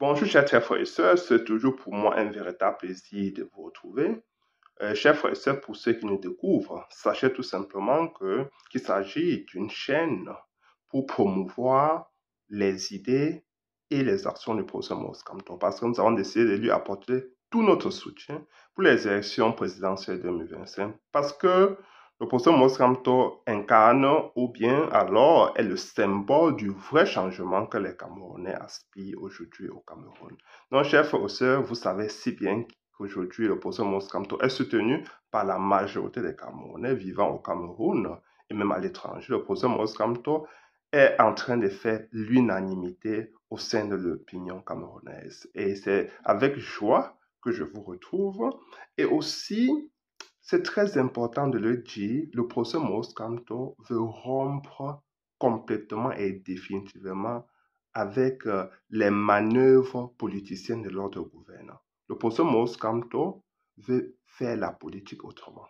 Bonjour, chers frères et sœurs, c'est toujours pour moi un véritable plaisir de vous retrouver. Euh, chers frères et sœurs, pour ceux qui nous découvrent, sachez tout simplement que qu'il s'agit d'une chaîne pour promouvoir les idées et les actions du professeur Maurice parce que nous avons décidé de lui apporter tout notre soutien pour les élections présidentielles 2025, parce que le professeur Mosramto incarne ou bien alors est le symbole du vrai changement que les Camerounais aspirent aujourd'hui au Cameroun. Donc, chers frères et sœurs, vous savez si bien qu'aujourd'hui, le professeur Mosramto est soutenu par la majorité des Camerounais vivant au Cameroun et même à l'étranger. Le professeur Mosramto est en train de faire l'unanimité au sein de l'opinion camerounaise. Et c'est avec joie que je vous retrouve et aussi c'est très important de le dire, le procès Moscanto veut rompre complètement et définitivement avec euh, les manœuvres politiciennes de l'ordre gouvernant. Le procès Moscanto veut faire la politique autrement.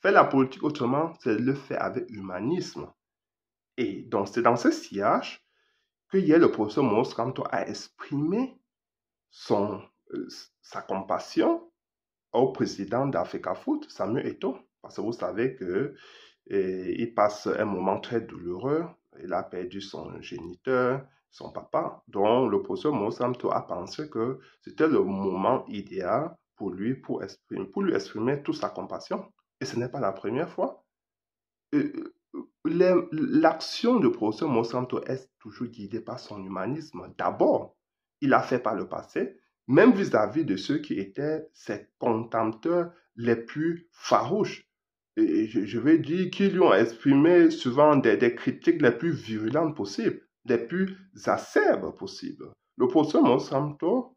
Faire la politique autrement, c'est le faire avec humanisme. Et donc, c'est dans ce sillage que hier, le professeur Moscanto a exprimé son, euh, sa compassion au président d'Africa Foot, Samuel Eto, parce que vous savez que il passe un moment très douloureux. Il a perdu son géniteur, son papa. Donc, le professeur Monsanto a pensé que c'était le moment idéal pour lui pour, exprimer, pour lui exprimer toute sa compassion. Et ce n'est pas la première fois. Euh, euh, l'action du professeur Monsanto est toujours guidée par son humanisme. D'abord, il a fait par le passé, même vis-à-vis de ceux qui étaient ses contempteurs les plus farouches. Et je, vais dire qu'ils lui ont exprimé souvent des, des, critiques les plus virulentes possibles, les plus acerbes possibles. Le professeur Monsanto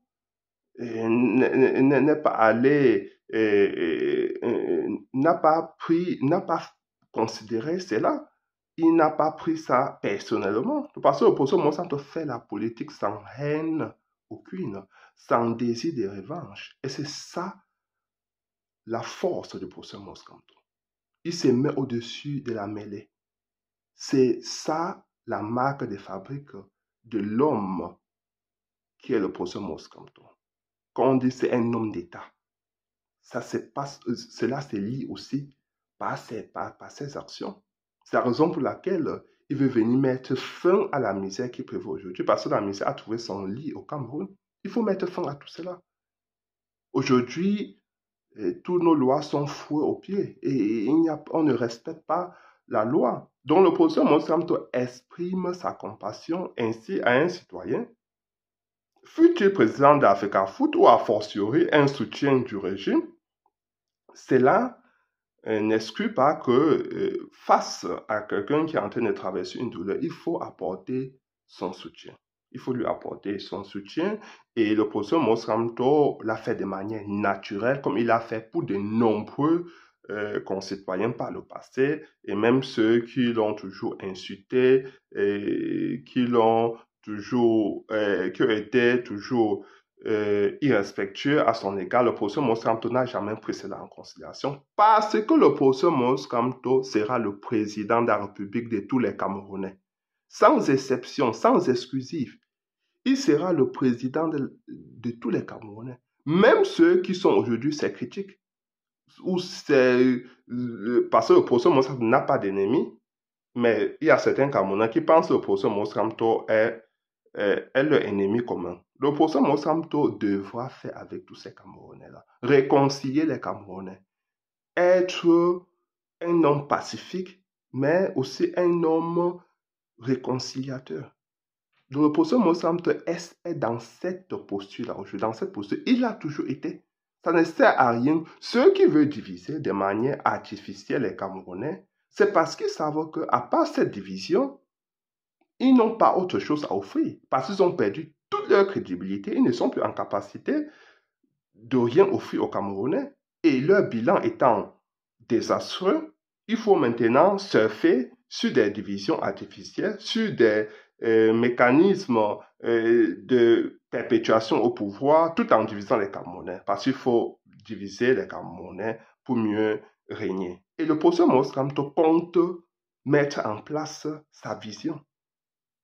eh, n'est pas allé, eh, eh, n'a pas pris, n'a pas considéré cela. Il n'a pas pris ça personnellement. Parce que le professeur Monsanto fait la politique sans haine aucune sans désir de revanche. Et c'est ça la force du professeur Moscanto. Il se met au-dessus de la mêlée. C'est ça la marque de fabrique de l'homme qui est le professeur Moscanto. Quand on dit c'est un homme d'État, ça passe, euh, cela se lit aussi par ses, par ses actions. C'est la raison pour laquelle il veut venir mettre fin à la misère qui prévaut aujourd'hui parce que la misère a trouvé son lit au Cameroun. Il faut mettre fin à tout cela. Aujourd'hui, eh, toutes nos lois sont fouées aux pied et il a, on ne respecte pas la loi. Donc le président Monsanto exprime sa compassion ainsi à un citoyen, futur président d'Africa Foot ou a fortiori un soutien du régime. Cela eh, n'exclut pas que eh, face à quelqu'un qui est en train de traverser une douleur, il faut apporter son soutien. Il faut lui apporter son soutien. Et le professeur Mosramto l'a fait de manière naturelle, comme il l'a fait pour de nombreux euh, concitoyens par le passé, et même ceux qui l'ont toujours insulté, et qui l'ont toujours, euh, qui étaient toujours euh, irrespectueux à son égard, le professeur Moscamto n'a jamais pris cela en considération parce que le professeur Moscamto sera le président de la République de tous les Camerounais, sans exception, sans exclusif. Il sera le président de, tous les Camerounais, même ceux qui sont aujourd'hui ses critiques ou euh, parce que le professeur n'a pas d'ennemi, mais il y a certains Camerounais qui pensent que le professeur Monsanto est, est, leur ennemi commun. Le professeur Monsanto devra faire avec tous ces Camerounais-là, réconcilier les Camerounais, être un homme pacifique, mais aussi un homme réconciliateur le professeur Mossamte est, est dans cette posture-là aujourd'hui, dans cette posture. Il a toujours été. Ça ne sert à rien. Ceux qui veulent diviser de manière artificielle les Camerounais, c'est parce qu'ils savent qu'à part cette division, ils n'ont pas autre chose à offrir. Parce qu'ils ont perdu toute leur crédibilité. Ils ne sont plus en capacité de rien offrir aux Camerounais. Et leur bilan étant désastreux, il faut maintenant surfer sur des divisions artificielles, sur des euh, mécanisme euh, de perpétuation au pouvoir tout en divisant les Camerounais. Parce qu'il faut diviser les Camerounais pour mieux régner. Et le professeur Maurice compte mettre en place sa vision.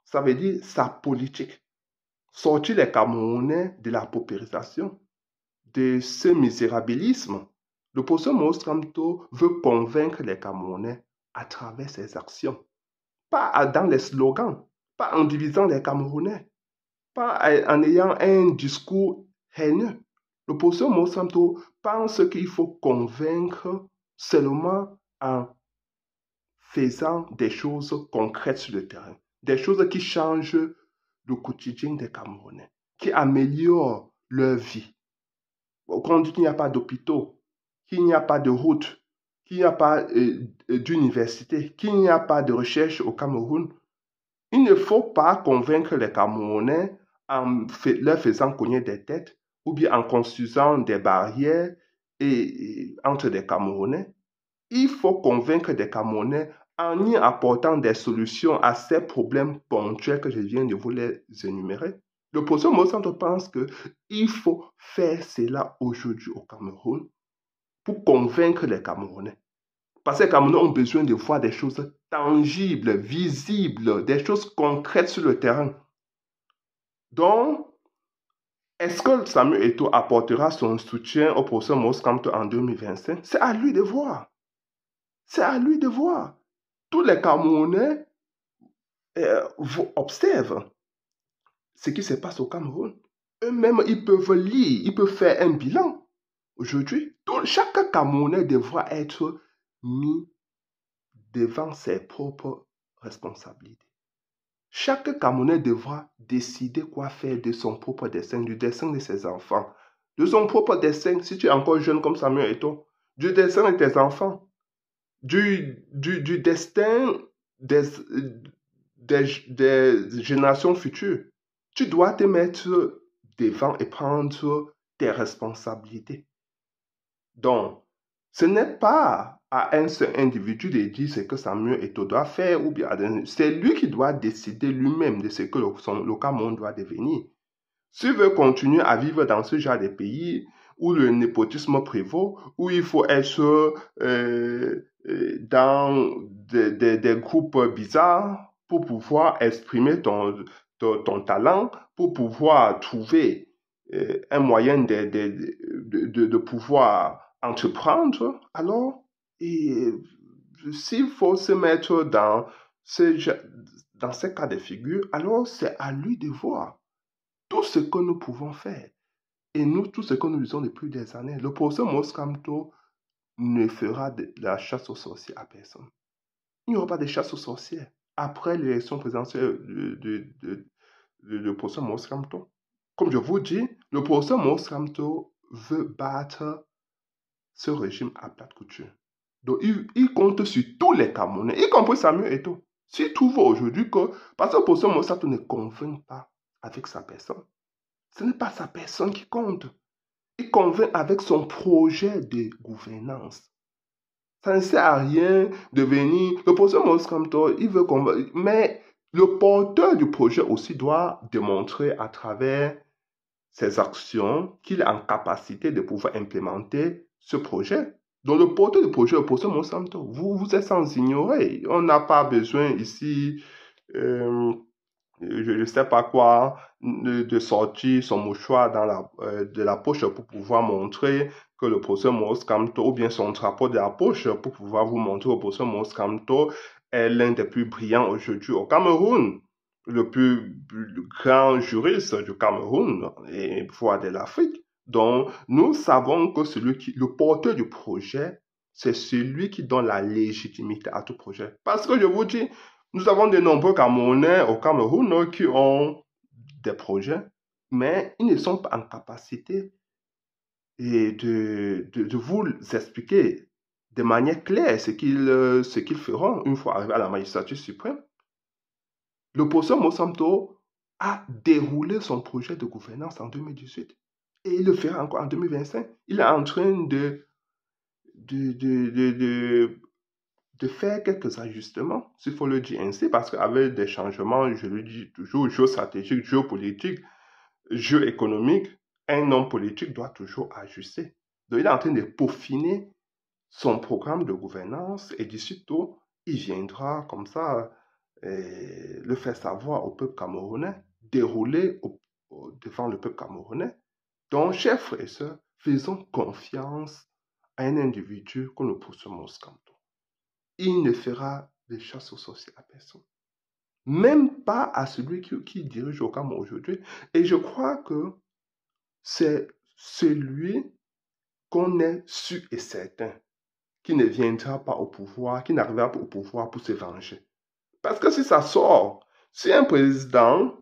Ça veut dire sa politique. Sortir les Camerounais de la paupérisation, de ce misérabilisme. Le professeur Maurice veut convaincre les Camerounais à travers ses actions, pas dans les slogans pas en divisant les Camerounais, pas en ayant un discours haineux. Le professeur pense qu'il faut convaincre seulement en faisant des choses concrètes sur le terrain, des choses qui changent le quotidien des Camerounais, qui améliorent leur vie. Quand il n'y a pas d'hôpitaux, qu'il n'y a pas de routes, qu'il n'y a pas euh, euh, d'université, qu'il n'y a pas de recherche au Cameroun, il ne faut pas convaincre les Camerounais en leur faisant cogner des têtes ou bien en construisant des barrières entre les Camerounais. Il faut convaincre les Camerounais en y apportant des solutions à ces problèmes ponctuels que je viens de vous les énumérer. Le professeur Monsanto pense qu'il faut faire cela aujourd'hui au Cameroun pour convaincre les Camerounais. Parce que les Camerounais ont besoin de voir des choses tangibles, visibles, des choses concrètes sur le terrain. Donc, est-ce que Samuel Eto apportera son soutien au procès Moscamte en 2025 C'est à lui de voir. C'est à lui de voir. Tous les Camerounais euh, observent ce qui se passe au Cameroun. Eux-mêmes, ils peuvent lire, ils peuvent faire un bilan. Aujourd'hui, chaque Camerounais devra être mis devant ses propres responsabilités. Chaque Camerounais devra décider quoi faire de son propre destin, du destin de ses enfants, de son propre destin, si tu es encore jeune comme Samuel et toi, du destin de tes enfants, du, du, du destin des, des, des générations futures. Tu dois te mettre devant et prendre tes responsabilités. Donc, ce n'est pas à un seul individu de dire ce que Samuel Eto doit faire ou bien c'est lui qui doit décider lui-même de ce que le, son, local monde doit devenir. Si veut continuer à vivre dans ce genre de pays où le népotisme prévaut, où il faut être euh, euh, dans des, des, groupes bizarres pour pouvoir exprimer ton, ton, talent, pour pouvoir trouver euh, un moyen de, de, de, de pouvoir entreprendre, alors et s'il faut se mettre dans ce, dans cas de figure, alors c'est à lui de voir tout ce que nous pouvons faire. Et nous, tout ce que nous disons depuis des années, le professeur Moscamto ne fera de la chasse aux sorciers à personne. Il n'y aura pas de chasse aux sorciers après l'élection présidentielle du professeur Moscamto. Comme je vous dis, le professeur Moscamto veut battre ce régime à plate couture. Donc, il, compte sur tous les Camerounais, y compris Samuel et tout. S'il trouve aujourd'hui que, parce que pour ce Mossato ne convainc pas avec sa personne, ce n'est pas sa personne qui compte. Il convainc avec son projet de gouvernance. Ça ne sert à rien de venir. Le professeur toi, il veut convaincre. Mais le porteur du projet aussi doit démontrer à travers ses actions qu'il est en capacité de pouvoir implémenter ce projet. Donc le porteur de projet, le porteur Monsanto, vous, vous êtes sans ignorer. On n'a pas besoin ici, euh, je ne sais pas quoi, de, sortir son mouchoir dans la, euh, de la poche pour pouvoir montrer que le professeur Monsanto, ou bien son drapeau de la poche pour pouvoir vous montrer que le professeur Monsanto est l'un des plus brillants aujourd'hui au Cameroun, le plus, plus grand juriste du Cameroun et voire de l'Afrique. Donc, nous savons que celui le porteur du projet, c'est celui qui donne la légitimité à tout projet. Parce que je vous dis, nous avons de nombreux Camerounais au Cameroun qui ont des projets, mais ils ne sont pas en capacité de, de, vous expliquer de manière claire ce qu'ils feront une fois arrivés à la magistrature suprême. Le professeur Mosamto a déroulé son projet de gouvernance en 2018. Et il le fera encore en 2025. Il est en train de, de, de, de, de faire quelques ajustements, s'il faut le dire ainsi, parce qu'avec des changements, je le dis toujours, géostratégiques, géopolitiques, géoéconomiques, un homme politique doit toujours ajuster. Donc, il est en train de peaufiner son programme de gouvernance et d'ici tôt, il viendra comme ça euh, le faire savoir au peuple camerounais, dérouler devant le peuple camerounais donc, chers frères et sœurs, faisons confiance à un individu que nous poursuivons au scandale. Il ne fera des chasse aux sorciers à personne. Même pas à celui qui, dirige au Cameroun aujourd'hui. Et je crois que c'est celui qu'on est sûr et certain qui ne viendra pas au pouvoir, qui n'arrivera pas au pouvoir pour se venger. Parce que si ça sort, si un président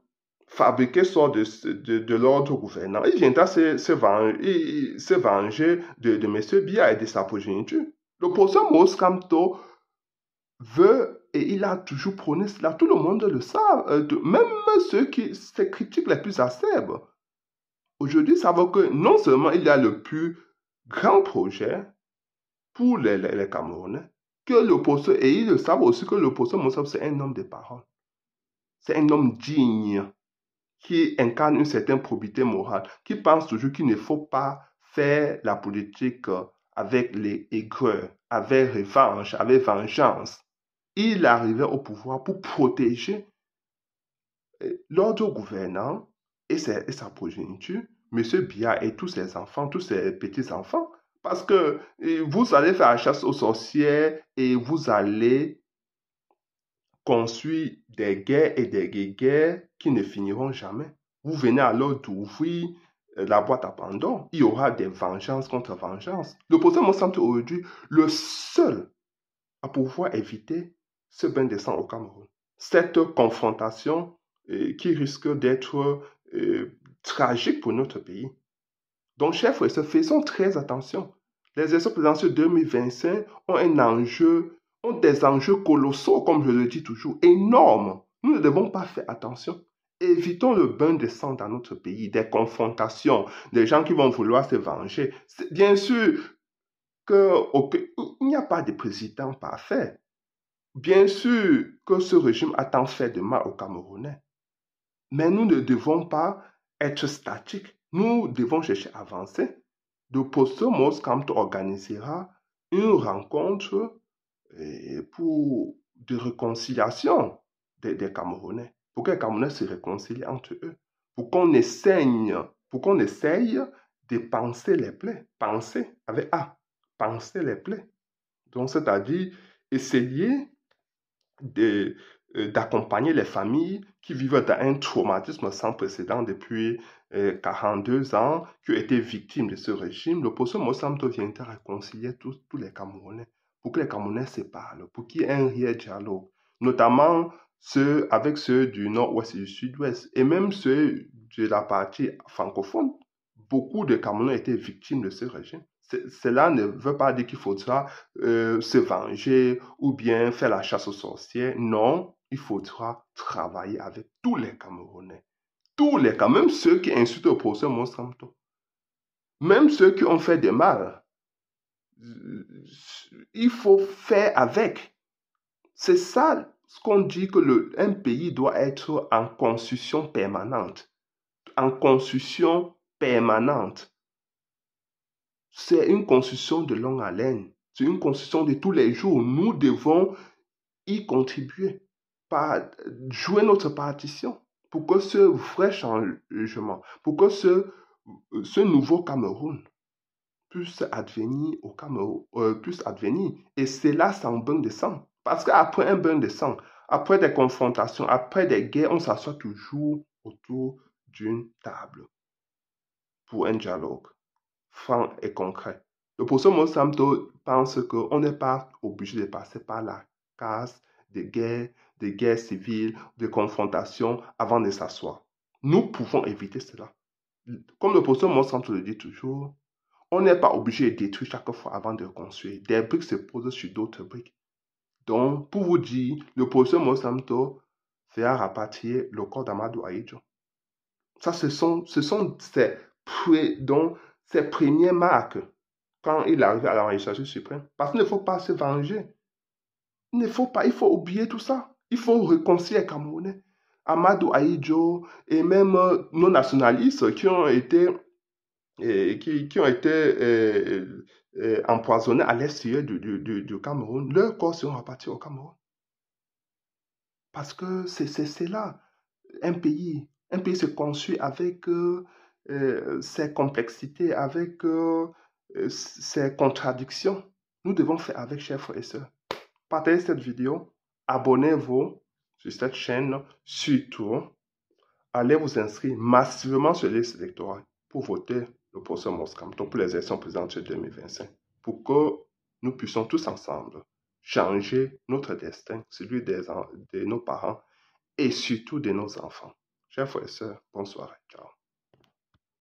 fabriquer sort de, l'ordre gouvernant. Il viendra se, se, venger, se venger de, M. Bia et de sa progéniture. Le professeur veut, et il a toujours prôné cela, tout le monde le sait, euh, même ceux qui se critiquent les plus acerbes. Aujourd'hui, ça savent que non seulement il y a le plus grand projet pour les, les, Camerounais, que et ils le savent aussi que le professeur c'est un homme de parole. C'est un homme digne qui incarne une certaine probité morale, qui pense toujours qu'il ne faut pas faire la politique euh, avec les aigreurs, avec revanche, avec vengeance. Il arrivait au pouvoir pour protéger euh, l'ordre gouvernant et, et sa progéniture, M. Biya et tous ses enfants, tous ses petits-enfants. Parce que euh, vous allez faire la chasse aux sorcières et vous allez suit des guerres et des guerres qui ne finiront jamais. Vous venez alors d'ouvrir euh, la boîte à Pandore. Il y aura des vengeances contre vengeances. Le président Monsanto aujourd'hui le seul à pouvoir éviter ce bain de sang au Cameroun. Cette confrontation euh, qui risque d'être euh, tragique pour notre pays. Donc, chef, faisons très attention. Les élections présidentielles 2025 ont un enjeu ont des enjeux colossaux, comme je le dis toujours, énormes. Nous ne devons pas faire attention. Évitons le bain de sang dans notre pays, des confrontations, des gens qui vont vouloir se venger. Bien sûr que, il n'y a pas de président parfait. Bien sûr que ce régime a tant fait de mal aux Camerounais. Mais nous ne devons pas être statiques. Nous devons chercher à avancer. De Poste tu organisera une rencontre pour de réconciliation des, Camerounais, pour que les Camerounais se réconcilient entre eux, pour qu'on essaye, pour qu'on essaye de penser les plaies, penser avec A, penser les plaies. Donc, c'est-à-dire essayer euh, d'accompagner les familles qui vivent dans un traumatisme sans précédent depuis 42 euh, ans, qui ont été victimes de ce régime. Le poste vient de réconcilier tous, tous les Camerounais pour que les Camerounais se parlent, pour qu'il y ait un réel dialogue, notamment ceux avec ceux du nord-ouest et du sud-ouest, et même ceux de la partie francophone. Beaucoup de Camerounais étaient victimes de ce régime. Cela ne veut pas dire qu'il faudra euh, se venger ou bien faire la chasse aux sorcières. Non, il faudra travailler avec tous les Camerounais. Tous les Camerounais, même ceux qui insultent au procès Monsanto. Même ceux qui ont fait des mal. Euh, il faut faire avec. C'est ça ce qu'on dit que le, un pays doit être en construction permanente. En construction permanente. C'est une construction de longue haleine. C'est une construction de tous les jours. Nous devons y contribuer, jouer notre partition pour que ce vrai changement, pour que ce, ce nouveau Cameroun advenir au Cameroun, euh, plus advenir. Et c'est là sans bain de sang. Parce qu'après un bain de sang, après des confrontations, après des guerres, on s'assoit toujours autour d'une table pour un dialogue franc et concret. Le professeur Monsanto pense qu'on n'est pas obligé de passer par la case des guerres des guerres civiles des confrontations avant de s'asseoir. Nous pouvons éviter cela. Comme le professeur Monsanto le dit toujours, on n'est pas obligé de détruire chaque fois avant de reconstruire. Des briques se posent sur d'autres briques. Donc, pour vous dire, le professeur Monsanto à rapatrier le corps d'Amadou Aïdjo. Ça, ce sont, ce sont ses, donc, ces premières marques quand il arrive à la magistrature suprême. Parce qu'il ne faut pas se venger. Il ne faut pas, il faut oublier tout ça. Il faut réconcilier les Amadou Aïdjo et même nos nationalistes qui ont été et qui, ont été euh, euh, euh, empoisonnés à l'est du, Cameroun, leurs corps sont repartis au Cameroun. Parce que c'est cela. un pays. Un pays se construit avec ses complexités, avec ses contradictions. Nous devons faire avec, chers frères et sœurs. Partagez cette vidéo, abonnez-vous sur cette chaîne, surtout, allez vous inscrire massivement sur les électorales pour voter le professeur Moscam, pour les élections de 2025, pour que nous puissions tous ensemble changer notre destin, celui des, de nos parents et surtout de nos enfants. Chers frères et sœurs, bonsoir. Ciao.